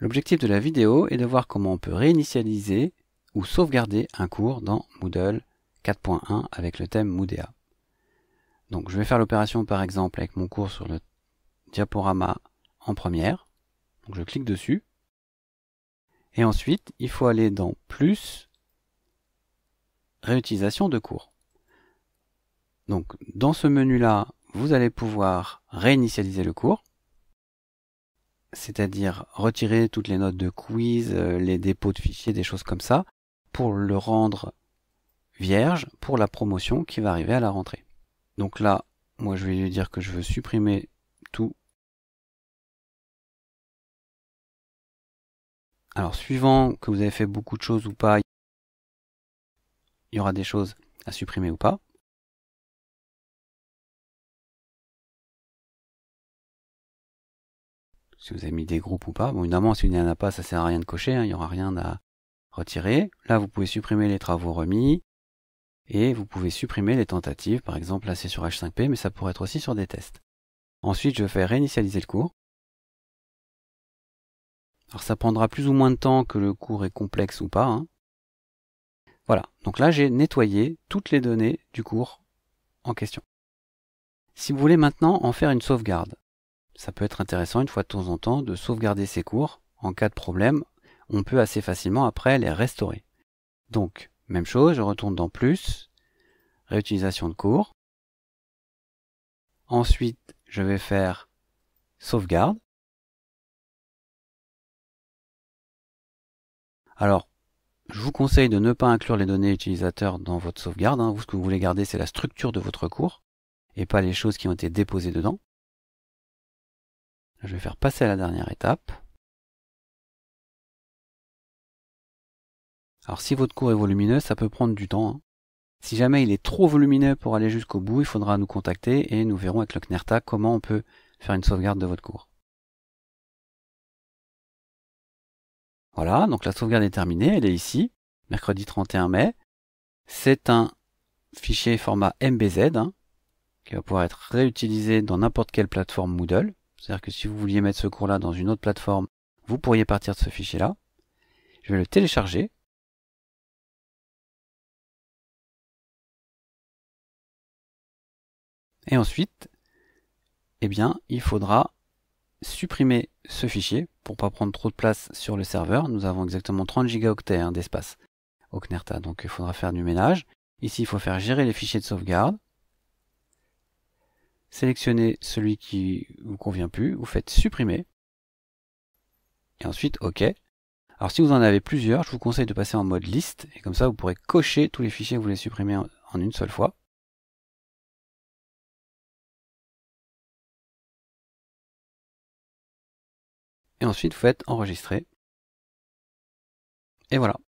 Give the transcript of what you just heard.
L'objectif de la vidéo est de voir comment on peut réinitialiser ou sauvegarder un cours dans Moodle 4.1 avec le thème Moodea. Donc je vais faire l'opération par exemple avec mon cours sur le diaporama en première. Donc je clique dessus. Et ensuite, il faut aller dans Plus, Réutilisation de cours. Donc dans ce menu-là, vous allez pouvoir réinitialiser le cours c'est-à-dire retirer toutes les notes de quiz, euh, les dépôts de fichiers, des choses comme ça, pour le rendre vierge pour la promotion qui va arriver à la rentrée. Donc là, moi je vais lui dire que je veux supprimer tout. Alors suivant que vous avez fait beaucoup de choses ou pas, il y aura des choses à supprimer ou pas. si vous avez mis des groupes ou pas. Bon, évidemment, il n'y en a pas, ça sert à rien de cocher, hein. il n'y aura rien à retirer. Là, vous pouvez supprimer les travaux remis, et vous pouvez supprimer les tentatives, par exemple là c'est sur H5P, mais ça pourrait être aussi sur des tests. Ensuite, je vais faire réinitialiser le cours. Alors ça prendra plus ou moins de temps que le cours est complexe ou pas. Hein. Voilà, donc là j'ai nettoyé toutes les données du cours en question. Si vous voulez maintenant en faire une sauvegarde, ça peut être intéressant une fois de temps en temps de sauvegarder ces cours. En cas de problème, on peut assez facilement après les restaurer. Donc, même chose, je retourne dans Plus, réutilisation de cours. Ensuite, je vais faire sauvegarde. Alors, je vous conseille de ne pas inclure les données utilisateurs dans votre sauvegarde. Hein. Vous, ce que vous voulez garder, c'est la structure de votre cours et pas les choses qui ont été déposées dedans. Je vais faire passer à la dernière étape. Alors si votre cours est volumineux, ça peut prendre du temps. Hein. Si jamais il est trop volumineux pour aller jusqu'au bout, il faudra nous contacter et nous verrons avec le CNERTA comment on peut faire une sauvegarde de votre cours. Voilà, donc la sauvegarde est terminée, elle est ici, mercredi 31 mai. C'est un fichier format MBZ hein, qui va pouvoir être réutilisé dans n'importe quelle plateforme Moodle. C'est-à-dire que si vous vouliez mettre ce cours-là dans une autre plateforme, vous pourriez partir de ce fichier-là. Je vais le télécharger. Et ensuite, eh bien, il faudra supprimer ce fichier pour pas prendre trop de place sur le serveur. Nous avons exactement 30 gigaoctets hein, d'espace au CNERTA, donc il faudra faire du ménage. Ici, il faut faire gérer les fichiers de sauvegarde sélectionnez celui qui vous convient plus, vous faites supprimer, et ensuite OK. Alors si vous en avez plusieurs, je vous conseille de passer en mode liste, et comme ça vous pourrez cocher tous les fichiers que vous voulez supprimer en une seule fois. Et ensuite vous faites enregistrer. Et voilà.